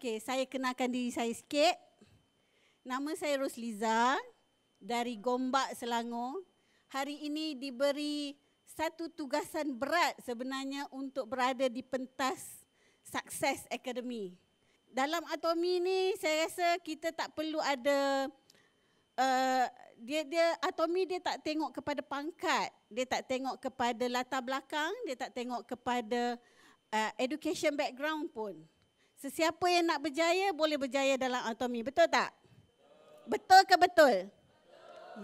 Okey, saya kenalkan diri saya sikit. Nama saya Rosliza dari Gombak, Selangor. Hari ini diberi satu tugasan berat sebenarnya untuk berada di pentas Success Academy. Dalam Atomi ni saya rasa kita tak perlu ada uh, dia dia Atomi dia tak tengok kepada pangkat, dia tak tengok kepada latar belakang, dia tak tengok kepada uh, education background pun. Sesiapa yang nak berjaya boleh berjaya dalam atomi. Betul tak? Betul ke betul?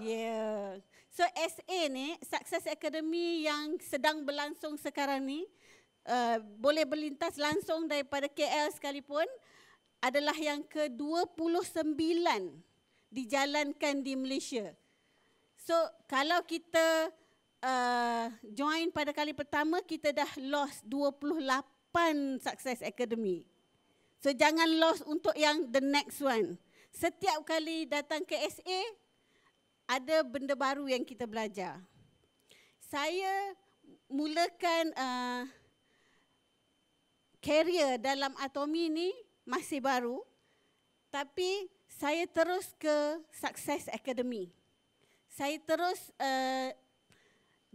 Ya. Yeah. So SA ni, Success Academy yang sedang berlangsung sekarang ni, uh, boleh berlintas langsung daripada KL sekalipun, adalah yang ke-29 dijalankan di Malaysia. So kalau kita uh, join pada kali pertama, kita dah lost 28 Success Academy. So jangan lost untuk yang the next one. Setiap kali datang ke SA, ada benda baru yang kita belajar. Saya mulakan karier uh, dalam atomi ni masih baru, tapi saya terus ke Success Academy. Saya terus uh,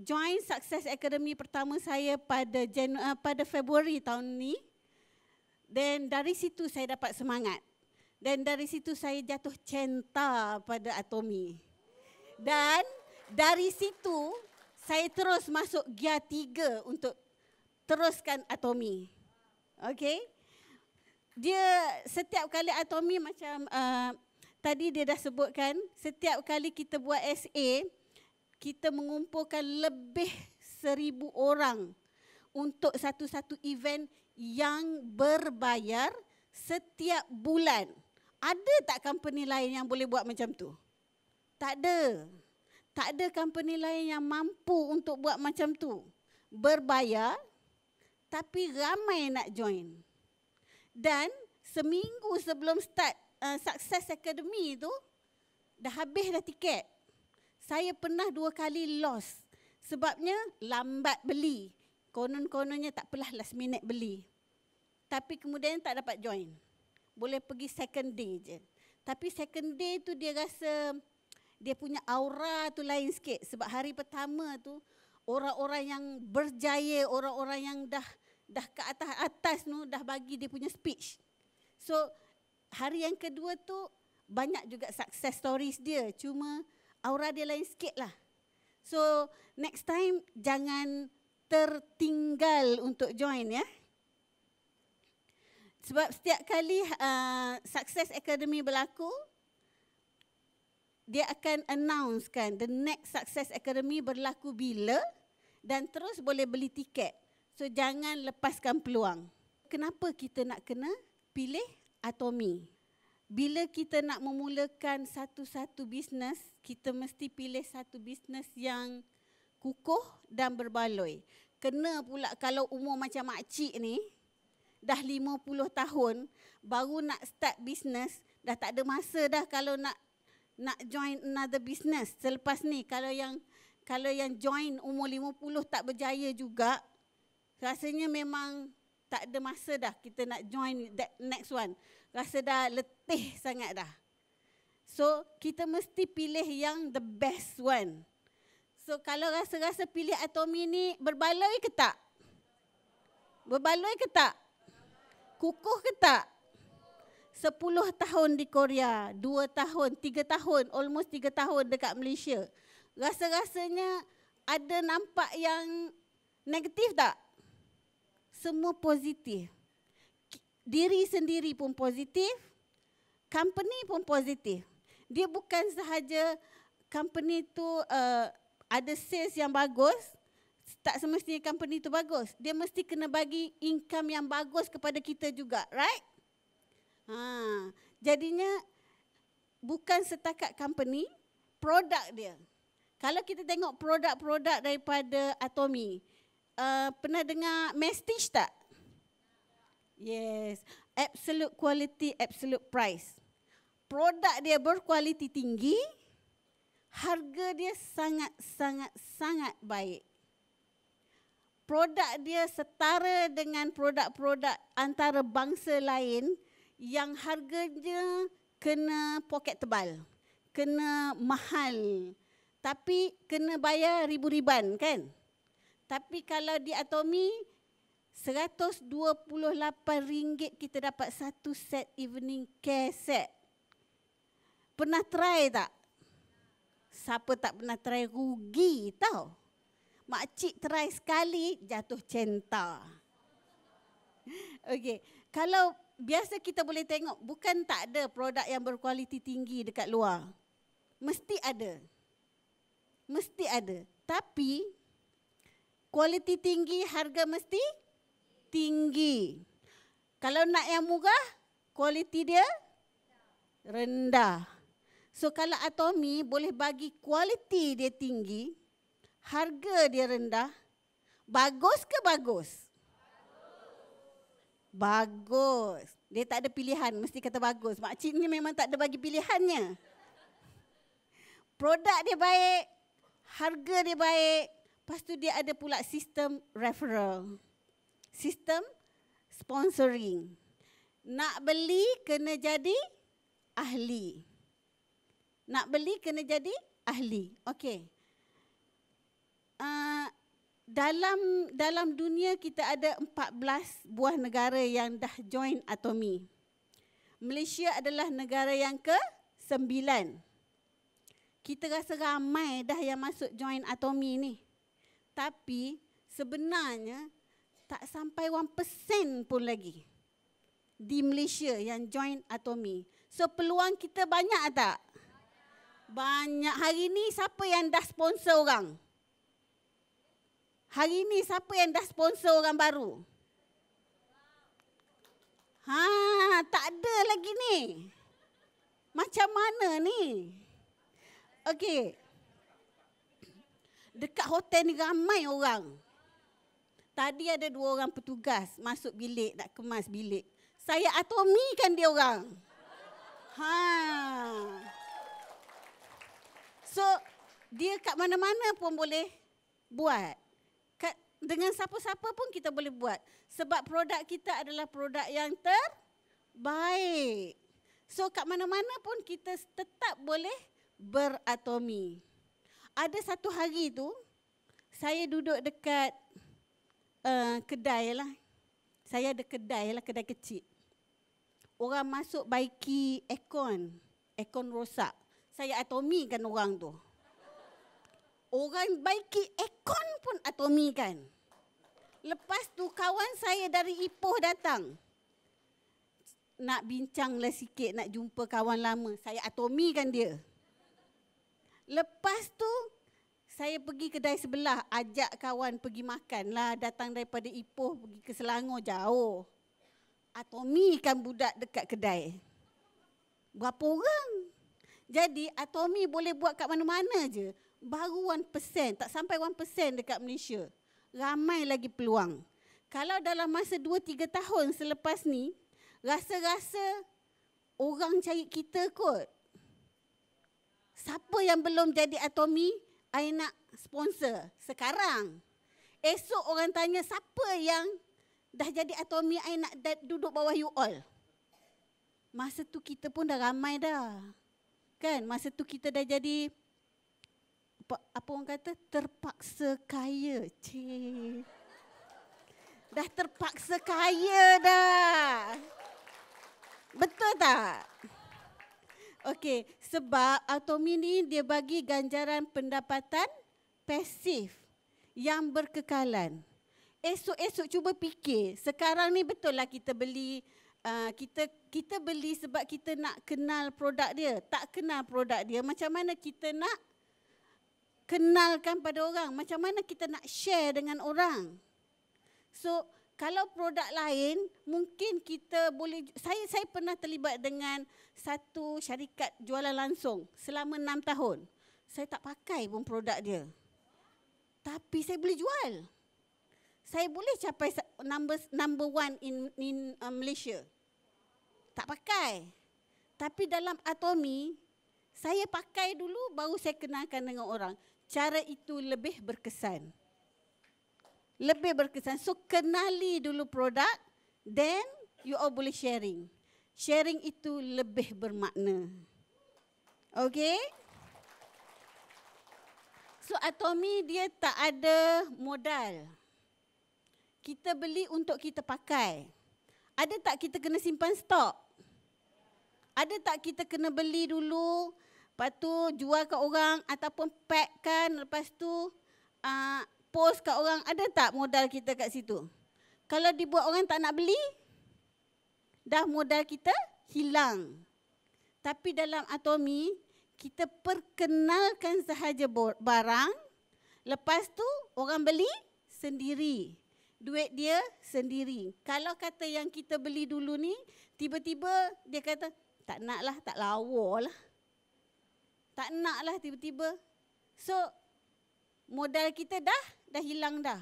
join Success Academy pertama saya pada Janu- uh, pada Februari tahun ni. Dan dari situ saya dapat semangat. Dan dari situ saya jatuh cinta pada atomi. Dan dari situ saya terus masuk gear tiga untuk teruskan atomi. Okay? Dia setiap kali atomi macam uh, tadi dia dah sebutkan, setiap kali kita buat SA, kita mengumpulkan lebih seribu orang untuk satu-satu event yang berbayar setiap bulan. Ada tak company lain yang boleh buat macam tu? Tak ada. Tak ada company lain yang mampu untuk buat macam tu. Berbayar tapi ramai nak join. Dan seminggu sebelum start uh, eh, Success Academy tu dah habis dah tiket. Saya pernah dua kali loss sebabnya lambat beli. Konon-kononnya tak pernah last minute beli tapi kemudian tak dapat join. Boleh pergi second day je. Tapi second day tu dia rasa dia punya aura tu lain sikit sebab hari pertama tu orang-orang yang berjaya, orang-orang yang dah dah ke atas atas tu dah bagi dia punya speech. So hari yang kedua tu banyak juga success stories dia cuma aura dia lain sikit lah. So next time jangan tertinggal untuk join ya. Yeah? sebab setiap kali uh, sukses academy berlaku dia akan announce kan, the next success academy berlaku bila dan terus boleh beli tiket. So jangan lepaskan peluang. Kenapa kita nak kena pilih Atomi? Bila kita nak memulakan satu-satu bisnes, kita mesti pilih satu bisnes yang kukuh dan berbaloi. Kena pula kalau umur macam makcik ni, dah 50 tahun baru nak start business dah tak ada masa dah kalau nak nak join another business selepas ni kalau yang kalau yang join umur 50 tak berjaya juga rasanya memang tak ada masa dah kita nak join that next one rasa dah letih sangat dah so kita mesti pilih yang the best one so kalau rasa-rasa pilih atomi ni berbaloi ke tak berbaloi ke tak kukuh ke tak? 10 tahun di Korea, dua tahun, tiga tahun, almost tiga tahun dekat Malaysia. Rasa-rasanya ada nampak yang negatif tak? Semua positif. Diri sendiri pun positif, company pun positif. Dia bukan sahaja company tu uh, ada sales yang bagus, tak semestinya company itu bagus. Dia mesti kena bagi income yang bagus kepada kita juga, right? Ha. Jadinya bukan setakat company, produk dia. Kalau kita tengok produk-produk daripada Atomi, uh, pernah dengar Mestige tak? Yes, absolute quality, absolute price. Produk dia berkualiti tinggi, harga dia sangat-sangat-sangat baik produk dia setara dengan produk-produk antara bangsa lain yang harganya kena poket tebal, kena mahal. Tapi kena bayar ribu-riban kan? Tapi kalau di Atomi, RM128 kita dapat satu set evening care set. Pernah try tak? Siapa tak pernah try rugi tau makcik try sekali jatuh cinta. Okey, kalau biasa kita boleh tengok bukan tak ada produk yang berkualiti tinggi dekat luar. Mesti ada. Mesti ada. Tapi kualiti tinggi harga mesti tinggi. Kalau nak yang murah, kualiti dia rendah. So kalau Atomi boleh bagi kualiti dia tinggi, harga dia rendah, bagus ke bagus? Bagus. Dia tak ada pilihan, mesti kata bagus. Makcik ni memang tak ada bagi pilihannya. Produk dia baik, harga dia baik, lepas tu dia ada pula sistem referral. Sistem sponsoring. Nak beli kena jadi ahli. Nak beli kena jadi ahli. Okey. Ah, dalam dalam dunia kita ada 14 buah negara yang dah join atomi. Malaysia adalah negara yang ke sembilan. Kita rasa ramai dah yang masuk join atomi ni. Tapi sebenarnya tak sampai 1% pun lagi di Malaysia yang join atomi. So peluang kita banyak tak? Banyak. Hari ni siapa yang dah sponsor orang? Hari ini siapa yang dah sponsor orang baru? Ha, tak ada lagi ni. Macam mana ni? Okey. Dekat hotel ni ramai orang. Tadi ada dua orang petugas masuk bilik nak kemas bilik. Saya atomikan dia orang. Ha. So dia kat mana-mana pun boleh buat dengan siapa-siapa pun kita boleh buat. Sebab produk kita adalah produk yang terbaik. So kat mana-mana pun kita tetap boleh beratomi. Ada satu hari tu, saya duduk dekat uh, kedai lah. Saya ada kedai lah, kedai kecil. Orang masuk baiki aircon. Aircon rosak. Saya atomikan orang tu. Orang baiki ekon pun atomi kan. Lepas tu kawan saya dari Ipoh datang. Nak bincanglah sikit, nak jumpa kawan lama. Saya atomi kan dia. Lepas tu, saya pergi kedai sebelah. Ajak kawan pergi makan lah. Datang daripada Ipoh pergi ke Selangor jauh. Atomi kan budak dekat kedai. Berapa orang? Jadi atomi boleh buat kat mana-mana je baru 1%, tak sampai 1% dekat Malaysia. Ramai lagi peluang. Kalau dalam masa 2-3 tahun selepas ni, rasa-rasa orang cari kita kot. Siapa yang belum jadi atomi, saya nak sponsor sekarang. Esok orang tanya, siapa yang dah jadi atomi, saya nak duduk bawah you all. Masa tu kita pun dah ramai dah. Kan? Masa tu kita dah jadi apa orang kata terpaksa kaya. Cik. Dah terpaksa kaya dah. Betul tak? Okey, sebab atomi ni dia bagi ganjaran pendapatan pasif yang berkekalan. Esok-esok cuba fikir, sekarang ni betul lah kita beli uh, kita kita beli sebab kita nak kenal produk dia. Tak kenal produk dia, macam mana kita nak kenalkan pada orang. Macam mana kita nak share dengan orang. So, kalau produk lain, mungkin kita boleh... Saya saya pernah terlibat dengan satu syarikat jualan langsung selama enam tahun. Saya tak pakai pun produk dia. Tapi saya boleh jual. Saya boleh capai number number one in, in uh, Malaysia. Tak pakai. Tapi dalam atomi, saya pakai dulu baru saya kenalkan dengan orang cara itu lebih berkesan. Lebih berkesan. So kenali dulu produk, then you all boleh sharing. Sharing itu lebih bermakna. Okay? So Atomi dia tak ada modal. Kita beli untuk kita pakai. Ada tak kita kena simpan stok? Ada tak kita kena beli dulu Lepas tu jual ke orang ataupun pack kan lepas tu uh, post ke orang ada tak modal kita kat situ? Kalau dibuat orang tak nak beli dah modal kita hilang. Tapi dalam atomi kita perkenalkan sahaja barang lepas tu orang beli sendiri. Duit dia sendiri. Kalau kata yang kita beli dulu ni tiba-tiba dia kata tak nak lah, tak lawa lah. Tak lah tiba-tiba. So modal kita dah dah hilang dah.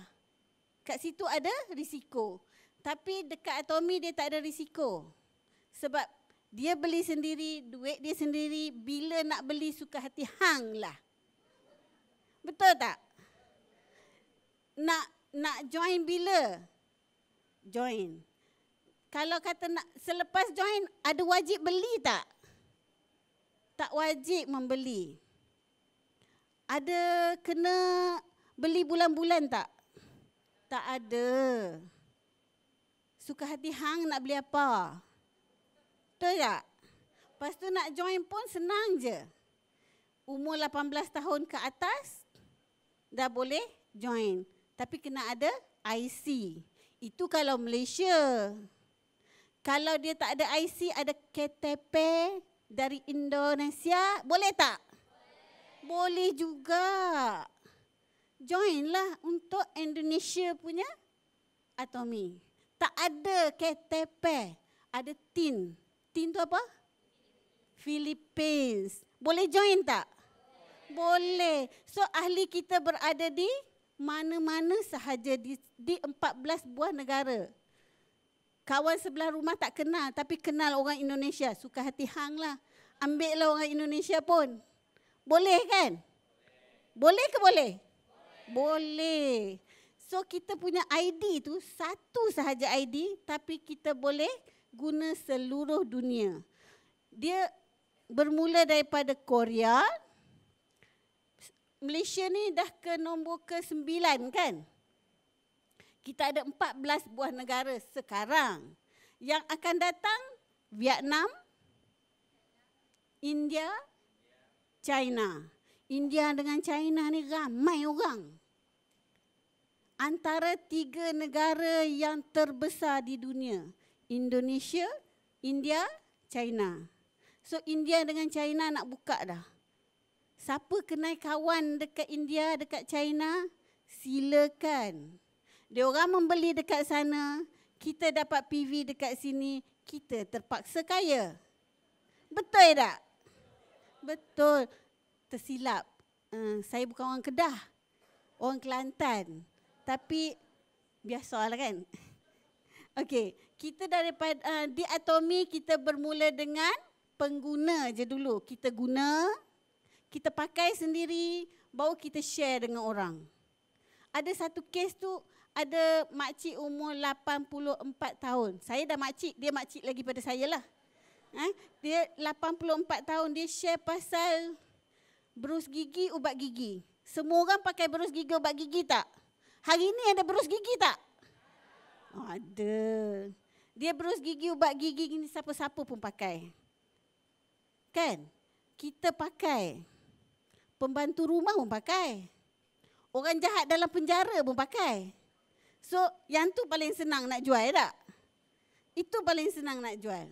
Kat situ ada risiko. Tapi dekat Atomi dia tak ada risiko. Sebab dia beli sendiri, duit dia sendiri, bila nak beli suka hati hang lah. Betul tak? Nak nak join bila? Join. Kalau kata nak selepas join ada wajib beli tak? tak wajib membeli. Ada kena beli bulan-bulan tak? Tak ada. Suka hati hang nak beli apa? Betul tak? Lepas tu nak join pun senang je. Umur 18 tahun ke atas, dah boleh join. Tapi kena ada IC. Itu kalau Malaysia. Kalau dia tak ada IC, ada KTP, dari Indonesia boleh tak? Boleh juga. Joinlah untuk Indonesia punya Atomi. Tak ada KTP, ada TIN. TIN tu apa? Philippines. Boleh join tak? Boleh. So ahli kita berada di mana-mana sahaja di, di 14 buah negara kawan sebelah rumah tak kenal tapi kenal orang Indonesia. Suka hati hang lah. Ambil lah orang Indonesia pun. Boleh kan? Boleh ke boleh? Boleh. So kita punya ID tu satu sahaja ID tapi kita boleh guna seluruh dunia. Dia bermula daripada Korea. Malaysia ni dah ke nombor ke sembilan kan? Kan? kita ada 14 buah negara sekarang. Yang akan datang Vietnam, India, China. India dengan China ni ramai orang. Antara tiga negara yang terbesar di dunia. Indonesia, India, China. So India dengan China nak buka dah. Siapa kenai kawan dekat India, dekat China, Silakan dia orang membeli dekat sana, kita dapat PV dekat sini, kita terpaksa kaya. Betul tak? Betul. Tersilap. Uh, saya bukan orang Kedah. Orang Kelantan. Tapi biasa biasalah kan. Okey, kita daripada uh, atomi kita bermula dengan pengguna je dulu. Kita guna, kita pakai sendiri, baru kita share dengan orang. Ada satu case tu ada makcik umur 84 tahun. Saya dah makcik, dia makcik lagi pada saya lah. Eh? Dia 84 tahun, dia share pasal berus gigi, ubat gigi. Semua orang pakai berus gigi, ubat gigi tak? Hari ini ada berus gigi tak? Ada. Dia berus gigi, ubat gigi ini siapa-siapa pun pakai. Kan? Kita pakai. Pembantu rumah pun pakai. Orang jahat dalam penjara pun pakai. So yang tu paling senang nak jual tak? Itu paling senang nak jual.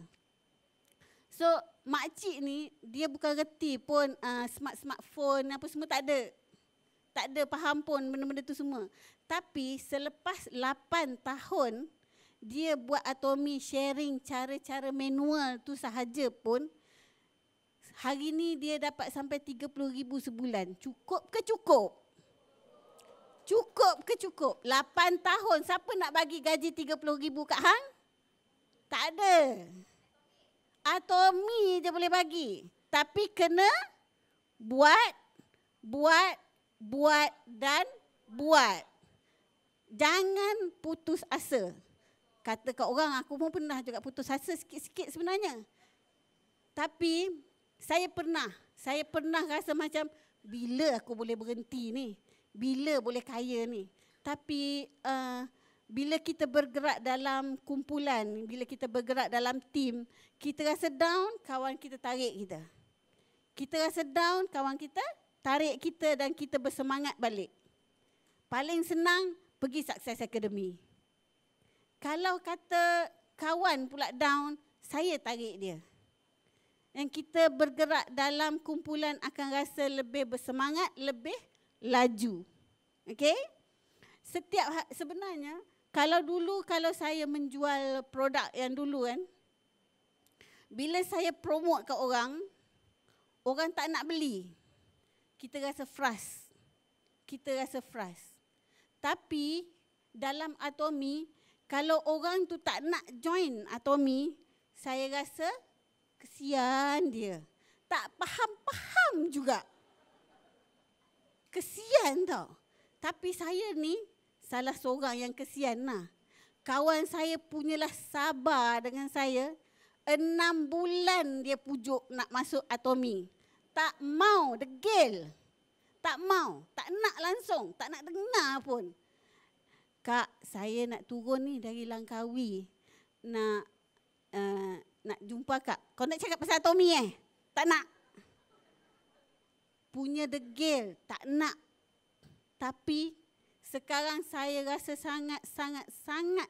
So makcik ni dia bukan reti pun uh, smart smartphone apa semua tak ada. Tak ada faham pun benda-benda tu semua. Tapi selepas 8 tahun dia buat atomi sharing cara-cara manual tu sahaja pun hari ni dia dapat sampai 30,000 sebulan. Cukup ke cukup? Cukup ke cukup? 8 tahun siapa nak bagi gaji 30,000 kat hang? Tak ada. Atau mi je boleh bagi. Tapi kena buat, buat, buat dan buat. Jangan putus asa. Kata kat orang, aku pun pernah juga putus asa sikit-sikit sebenarnya. Tapi saya pernah, saya pernah rasa macam bila aku boleh berhenti ni? bila boleh kaya ni. Tapi uh, bila kita bergerak dalam kumpulan, bila kita bergerak dalam tim, kita rasa down, kawan kita tarik kita. Kita rasa down, kawan kita tarik kita dan kita bersemangat balik. Paling senang pergi Success Academy. Kalau kata kawan pula down, saya tarik dia. Yang kita bergerak dalam kumpulan akan rasa lebih bersemangat, lebih laju. Okey? Setiap ha-, sebenarnya kalau dulu kalau saya menjual produk yang dulu kan bila saya promote ke orang orang tak nak beli. Kita rasa frust. Kita rasa frust. Tapi dalam atomi kalau orang tu tak nak join atomi saya rasa kesian dia. Tak faham-faham juga kesian tau. Tapi saya ni salah seorang yang kesian lah. Kawan saya punyalah sabar dengan saya. Enam bulan dia pujuk nak masuk atomi. Tak mau, degil. Tak mau, tak nak langsung, tak nak dengar pun. Kak, saya nak turun ni dari Langkawi. Nak uh, nak jumpa kak. Kau nak cakap pasal atomi eh? Tak nak punya degil, tak nak. Tapi sekarang saya rasa sangat sangat sangat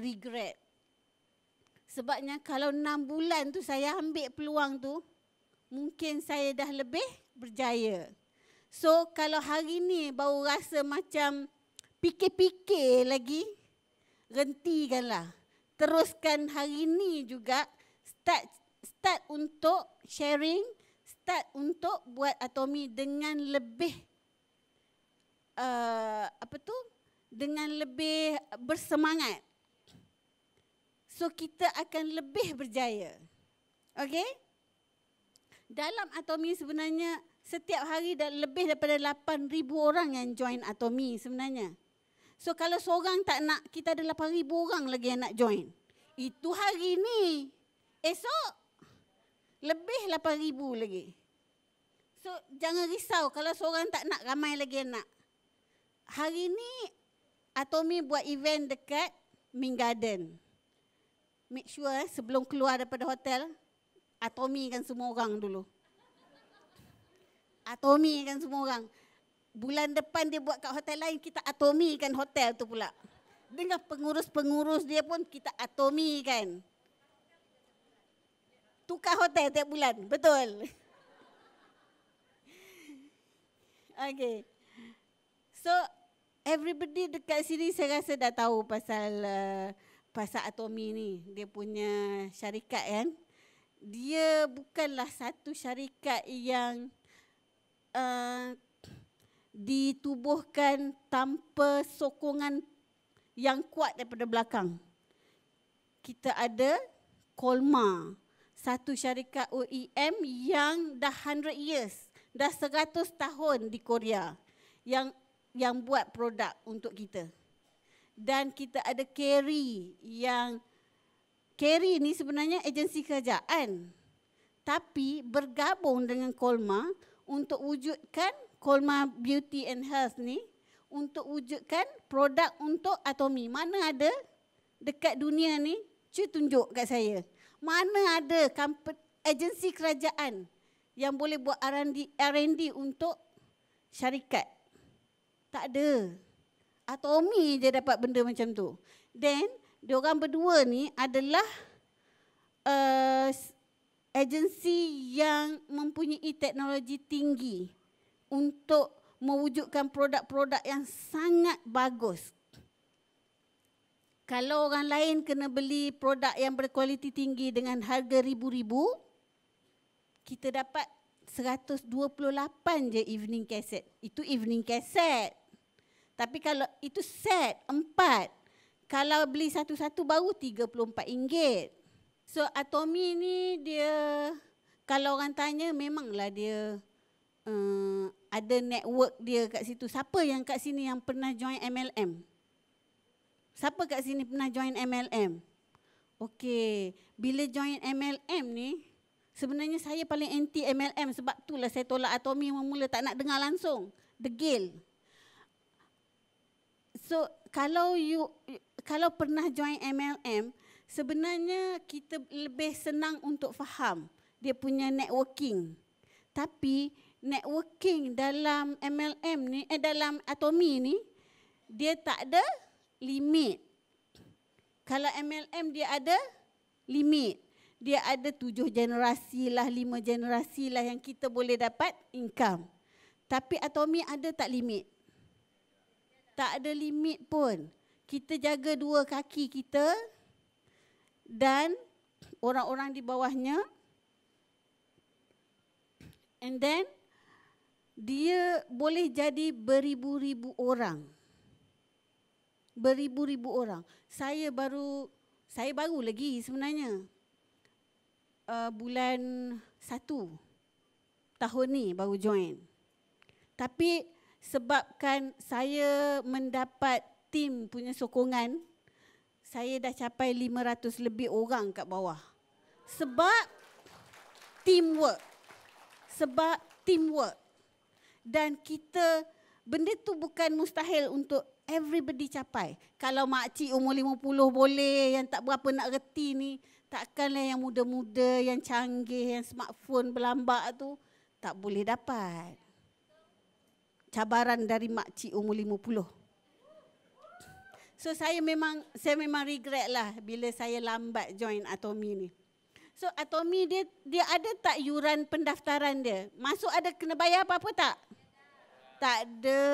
regret. Sebabnya kalau enam bulan tu saya ambil peluang tu, mungkin saya dah lebih berjaya. So kalau hari ni baru rasa macam fikir-fikir lagi, rentikanlah. Teruskan hari ni juga start start untuk sharing start untuk buat atomi dengan lebih uh, apa tu dengan lebih bersemangat so kita akan lebih berjaya okey dalam atomi sebenarnya setiap hari dah lebih daripada 8000 orang yang join atomi sebenarnya so kalau seorang tak nak kita ada 8000 orang lagi yang nak join itu hari ni esok lebih 8000 lagi. So jangan risau kalau seorang tak nak ramai lagi yang nak. Hari ini Atomi buat event dekat Ming Garden. Make sure sebelum keluar daripada hotel Atomi kan semua orang dulu. Atomi kan semua orang. Bulan depan dia buat kat hotel lain kita Atomi kan hotel tu pula. Dengan pengurus-pengurus dia pun kita Atomi kan. Tukar hotel tiap bulan. Betul. Okay. So, everybody dekat sini saya rasa dah tahu pasal uh, pasal Atomi ni. Dia punya syarikat kan. Dia bukanlah satu syarikat yang uh, ditubuhkan tanpa sokongan yang kuat daripada belakang. Kita ada Colma, satu syarikat OEM yang dah 100 years dah 100 tahun di Korea yang yang buat produk untuk kita. Dan kita ada Kerry yang Kerry ni sebenarnya agensi kerajaan. Tapi bergabung dengan Kolma untuk wujudkan Kolma Beauty and Health ni untuk wujudkan produk untuk Atomi. Mana ada dekat dunia ni cuba tunjuk kat saya. Mana ada agensi kerajaan yang boleh buat R&D, R&D untuk syarikat. Tak ada. Atomi je dapat benda macam tu. Then, diorang berdua ni adalah uh, agensi yang mempunyai teknologi tinggi untuk mewujudkan produk-produk yang sangat bagus. Kalau orang lain kena beli produk yang berkualiti tinggi dengan harga ribu-ribu, kita dapat 128 je evening cassette. Itu evening cassette. Tapi kalau itu set empat. Kalau beli satu-satu baru RM34. So Atomi ni dia kalau orang tanya memanglah dia uh, ada network dia kat situ. Siapa yang kat sini yang pernah join MLM? Siapa kat sini pernah join MLM? Okey, bila join MLM ni Sebenarnya saya paling anti MLM sebab itulah saya tolak Atomi mula-mula tak nak dengar langsung. Degil. So kalau you kalau pernah join MLM, sebenarnya kita lebih senang untuk faham dia punya networking. Tapi networking dalam MLM ni eh dalam Atomi ni dia tak ada limit. Kalau MLM dia ada limit dia ada tujuh generasi lah, lima generasi lah yang kita boleh dapat income. Tapi atomi ada tak limit? Tak ada limit pun. Kita jaga dua kaki kita dan orang-orang di bawahnya. And then, dia boleh jadi beribu-ribu orang. Beribu-ribu orang. Saya baru, saya baru lagi sebenarnya. Sebenarnya uh, bulan satu tahun ni baru join. Tapi sebabkan saya mendapat tim punya sokongan, saya dah capai 500 lebih orang kat bawah. Sebab teamwork. Sebab teamwork. Dan kita, benda tu bukan mustahil untuk everybody capai. Kalau makcik umur 50 boleh, yang tak berapa nak reti ni, takkanlah yang muda-muda, yang canggih, yang smartphone berlambak tu tak boleh dapat. Cabaran dari Mak makcik umur 50. So saya memang saya memang regret lah bila saya lambat join Atomi ni. So Atomi dia dia ada tak yuran pendaftaran dia? Masuk ada kena bayar apa-apa tak? Tak ada.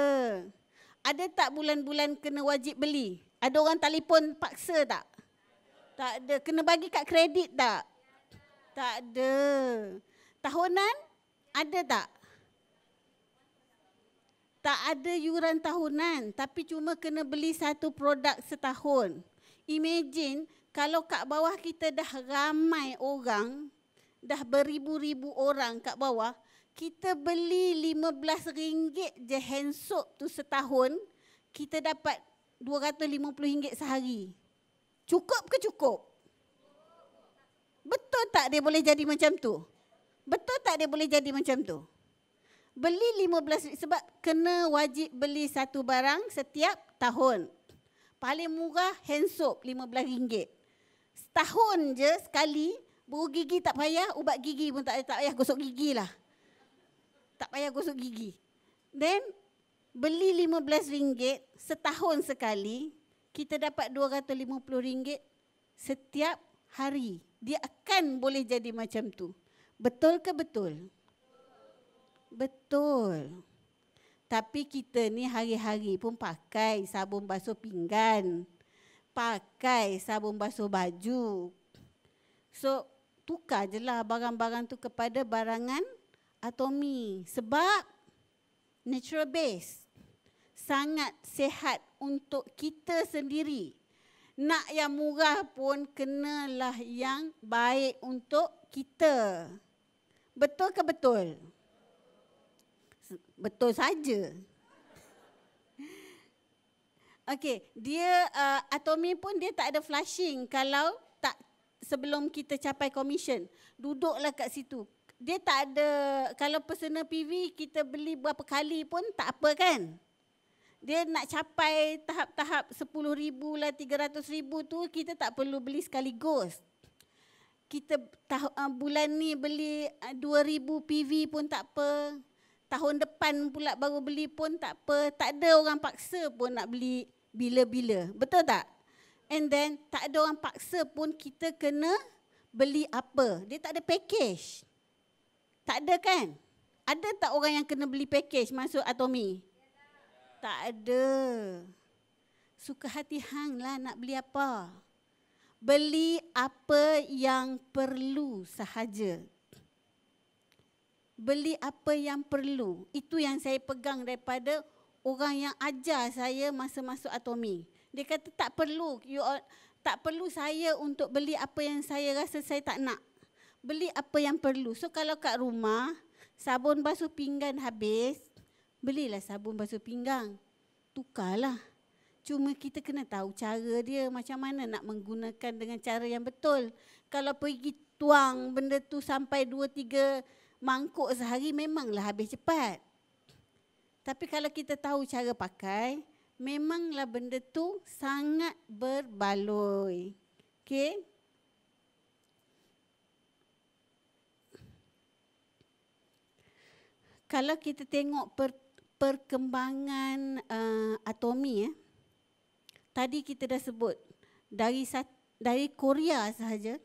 Ada tak bulan-bulan kena wajib beli? Ada orang telefon paksa tak? Tak ada. Kena bagi kad kredit tak? Tak ada. Tahunan? Ada tak? Tak ada yuran tahunan. Tapi cuma kena beli satu produk setahun. Imagine kalau kat bawah kita dah ramai orang. Dah beribu-ribu orang kat bawah. Kita beli RM15 je hand soap tu setahun. Kita dapat RM250 sehari. Cukup ke cukup? Betul tak dia boleh jadi macam tu? Betul tak dia boleh jadi macam tu? Beli 15 sebab kena wajib beli satu barang setiap tahun. Paling murah hand soap RM15. Setahun je sekali buru gigi tak payah, ubat gigi pun tak, tak payah gosok gigi lah. Tak payah gosok gigi. Then beli RM15 setahun sekali kita dapat RM250 setiap hari. Dia akan boleh jadi macam tu. Betul ke betul? Betul. Tapi kita ni hari-hari pun pakai sabun basuh pinggan. Pakai sabun basuh baju. So, tukar je lah barang-barang tu kepada barangan atomi. Sebab natural base. Sangat sehat untuk kita sendiri. Nak yang murah pun kenalah yang baik untuk kita. Betul ke betul? Betul saja. Okey, dia uh, Atomi pun dia tak ada flashing kalau tak sebelum kita capai commission. Duduklah kat situ. Dia tak ada kalau personal PV kita beli berapa kali pun tak apa kan? dia nak capai tahap-tahap 10 ribu lah, 300 ribu tu, kita tak perlu beli sekaligus. Kita tahu, uh, ah, bulan ni beli uh, ah, 2 ribu PV pun tak apa. Tahun depan pula baru beli pun tak apa. Tak ada orang paksa pun nak beli bila-bila. Betul tak? And then, tak ada orang paksa pun kita kena beli apa. Dia tak ada package. Tak ada kan? Ada tak orang yang kena beli package masuk Atomi? Atomi? tak ada. Suka hati hang lah nak beli apa. Beli apa yang perlu sahaja. Beli apa yang perlu. Itu yang saya pegang daripada orang yang ajar saya masa masuk atomi. Dia kata tak perlu. You all, tak perlu saya untuk beli apa yang saya rasa saya tak nak. Beli apa yang perlu. So kalau kat rumah, sabun basuh pinggan habis, belilah sabun basuh pinggang. Tukarlah. Cuma kita kena tahu cara dia macam mana nak menggunakan dengan cara yang betul. Kalau pergi tuang benda tu sampai dua tiga mangkuk sehari memanglah habis cepat. Tapi kalau kita tahu cara pakai, memanglah benda tu sangat berbaloi. Okey? Kalau kita tengok per perkembangan uh, atomi eh. Tadi kita dah sebut dari dari Korea sahaja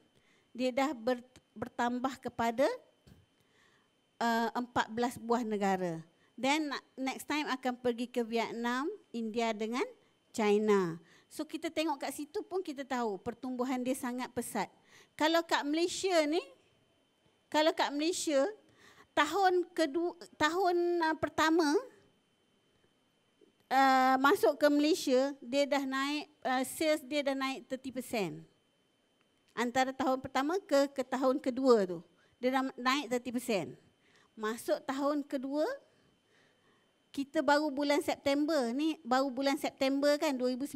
dia dah ber, bertambah kepada uh, eh, 14 buah negara. Then next time akan pergi ke Vietnam, India dengan China. So kita tengok kat situ pun kita tahu pertumbuhan dia sangat pesat. Kalau kat Malaysia ni kalau kat Malaysia tahun kedua tahun eh, pertama Uh, masuk ke Malaysia, dia dah naik uh, sales dia dah naik 30%. Antara tahun pertama ke ke tahun kedua tu, dia dah naik 30%. Masuk tahun kedua kita baru bulan September ni, baru bulan September kan 2019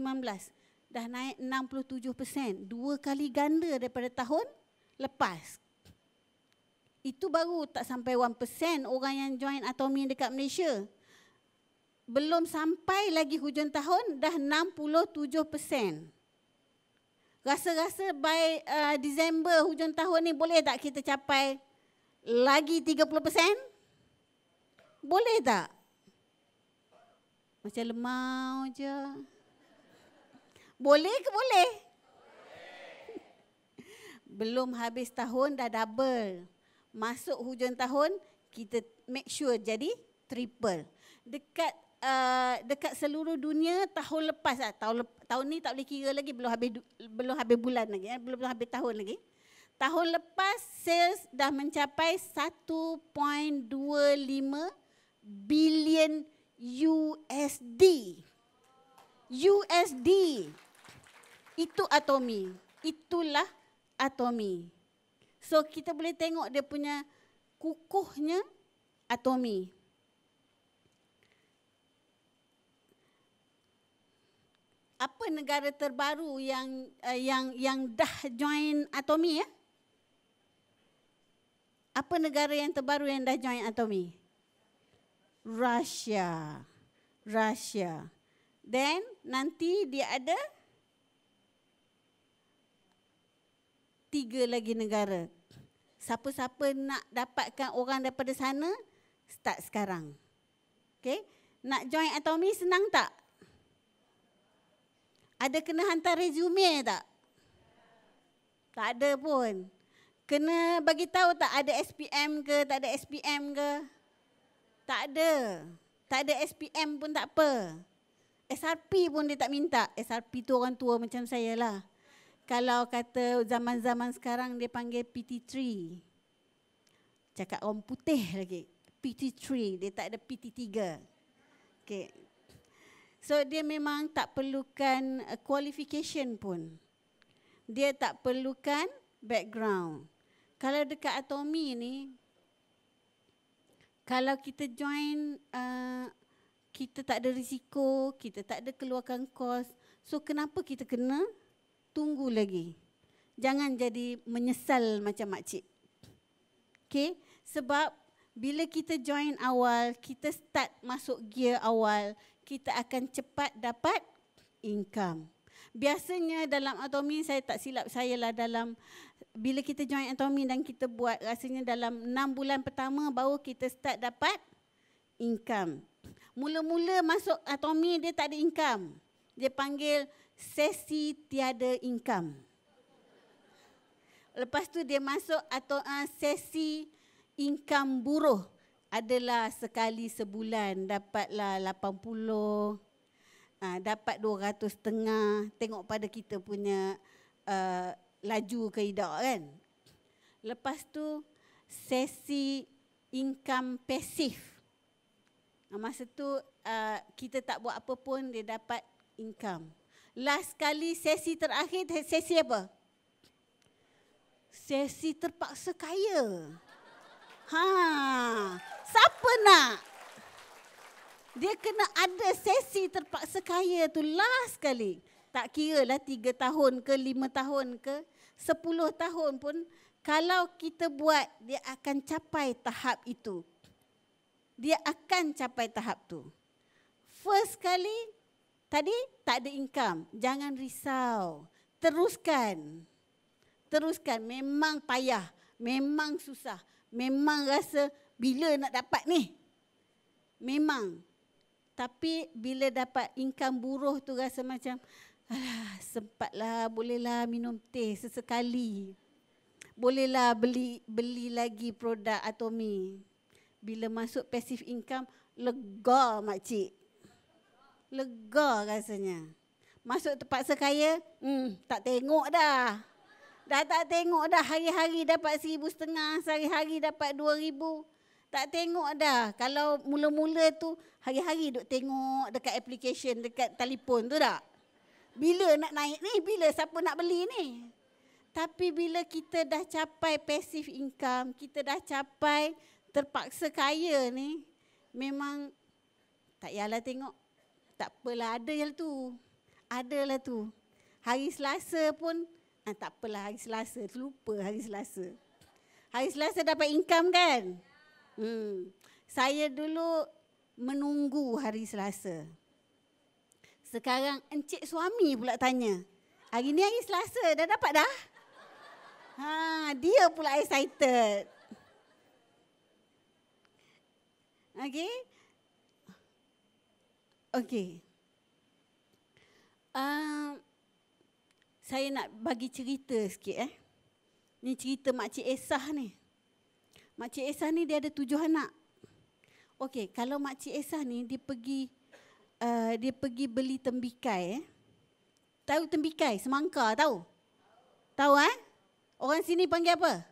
dah naik 67%, dua kali ganda daripada tahun lepas. Itu baru tak sampai 1% orang yang join Atomi dekat Malaysia belum sampai lagi hujung tahun dah 67%. Rasa-rasa by uh, Disember hujung tahun ni boleh tak kita capai lagi 30%? Boleh tak? Macam lemau je. Boleh ke boleh? Belum habis tahun dah double. Masuk hujung tahun kita make sure jadi triple. Dekat Uh, dekat seluruh dunia tahun lepas lah. tahun lep, tahun ni tak boleh kira lagi belum habis belum habis bulan lagi eh. belum, belum habis tahun lagi tahun lepas sales dah mencapai 1.25 billion USD USD itu atomi itulah atomi so kita boleh tengok dia punya kukuhnya atomi apa negara terbaru yang uh, yang yang dah join Atomi ya? Apa negara yang terbaru yang dah join Atomi? Russia. Russia. Then nanti dia ada tiga lagi negara. Siapa-siapa nak dapatkan orang daripada sana, start sekarang. Okay? Nak join Atomi senang tak? Ada kena hantar resume tak? Tak ada pun. Kena bagi tahu tak ada SPM ke, tak ada SPM ke? Tak ada. Tak ada SPM pun tak apa. SRP pun dia tak minta. SRP tu orang tua macam saya lah. Kalau kata zaman-zaman sekarang dia panggil PT3. Cakap orang putih lagi. PT3, dia tak ada PT3. Okay. So dia memang tak perlukan eh, qualification pun. Dia tak perlukan background. Kalau dekat atomi ni, kalau kita join, uh, kita tak ada risiko, kita tak ada keluarkan kos. So kenapa kita kena tunggu lagi? Jangan jadi menyesal macam makcik. Okay? Sebab bila kita join awal, kita start masuk gear awal, kita akan cepat dapat income. Biasanya dalam atomi saya tak silap saya lah dalam bila kita join atomi dan kita buat rasanya dalam 6 bulan pertama baru kita start dapat income. Mula-mula masuk atomi dia tak ada income. Dia panggil sesi tiada income. Lepas tu dia masuk atau ah, sesi income buruh adalah sekali sebulan dapatlah 80 ha, ah, dapat ratus setengah tengok pada kita punya uh, laju ke tidak kan lepas tu sesi income pasif ah, masa tu uh, kita tak buat apa pun dia dapat income last kali sesi terakhir sesi apa sesi terpaksa kaya Ha, siapa nak? Dia kena ada sesi terpaksa kaya tu last sekali. Tak kira lah tiga tahun ke lima tahun ke sepuluh tahun pun kalau kita buat dia akan capai tahap itu. Dia akan capai tahap tu. First kali tadi tak ada income, jangan risau. Teruskan. Teruskan memang payah, memang susah memang rasa bila nak dapat ni? Memang. Tapi bila dapat income buruh tu rasa macam alah sempatlah bolehlah minum teh sesekali. Bolehlah beli beli lagi produk Atomi. Bila masuk passive income lega mak cik. Lega rasanya. Masuk terpaksa kaya, hmm tak tengok dah. Dah tak tengok dah hari-hari dapat seribu setengah, hari hari dapat dua ribu. Tak tengok dah. Kalau mula-mula tu, hari-hari duk tengok dekat aplikasi, dekat telefon tu tak? Bila nak naik ni? Bila siapa nak beli ni? Tapi bila kita dah capai passive income, kita dah capai terpaksa kaya ni, memang tak yalah tengok. Tak apalah, ada yang tu. Adalah tu. Hari Selasa pun, Ah, tak apalah hari Selasa, terlupa hari Selasa. Hari Selasa dapat income kan? Hmm. Saya dulu menunggu hari Selasa. Sekarang encik suami pula tanya. Hari ni hari Selasa, dah dapat dah? Ha, dia pula excited. okay okay uh, ah, saya nak bagi cerita sikit eh. Ni cerita Makcik Esah ni. Makcik Esah ni dia ada tujuh anak. Okey, kalau Makcik Esah ni dia pergi uh, dia pergi beli tembikai eh. Tahu tembikai semangka tahu? Tahu. eh? Orang sini panggil apa?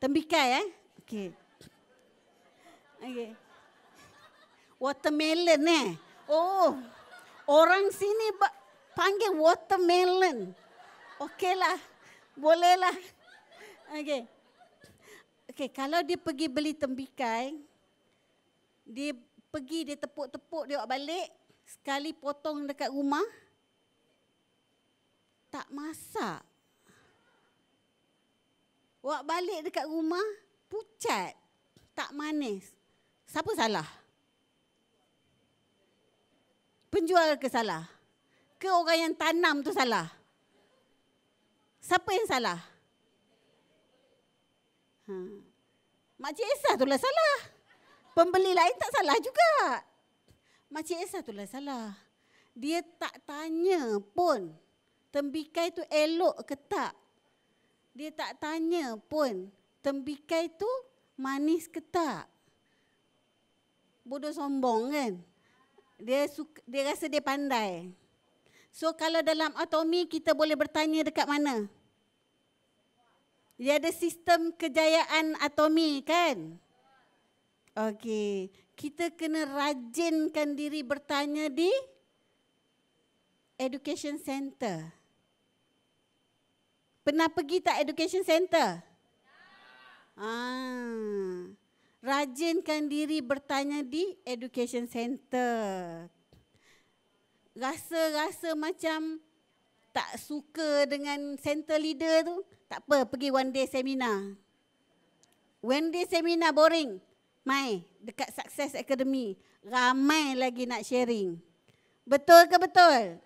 Tembikai eh. Okey. Okey. Watermelon eh. Oh. Orang sini panggil watermelon. Okeylah. Bolehlah. Okey. Okey, kalau dia pergi beli tembikai, dia pergi dia tepuk-tepuk dia balik sekali potong dekat rumah tak masak. Wak balik dekat rumah pucat, tak manis. Siapa salah? Penjual ke salah? ke orang yang tanam tu salah? Siapa yang salah? Ha. Makcik Esah tu lah salah. Pembeli lain tak salah juga. Makcik esa tu lah salah. Dia tak tanya pun tembikai tu elok ke tak. Dia tak tanya pun tembikai tu manis ke tak. Bodoh sombong kan? Dia suka, dia rasa dia pandai. So kalau dalam atomi kita boleh bertanya dekat mana? Dia ada sistem kejayaan atomi kan? Okey. Kita kena rajinkan diri bertanya di education center. Pernah pergi tak education center? Ya. Ah. Rajinkan diri bertanya di education center rasa-rasa macam tak suka dengan center leader tu, tak apa pergi one day seminar. One day seminar boring. Mai dekat Success Academy. Ramai lagi nak sharing. Betul ke betul?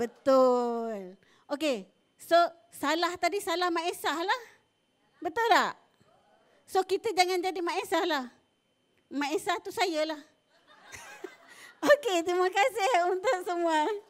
Betul. Okey. So salah tadi salah Mak Esah lah. Betul tak? So kita jangan jadi Mak Esah lah. Mak Esah tu saya lah. Okey, terima kasih untuk semua.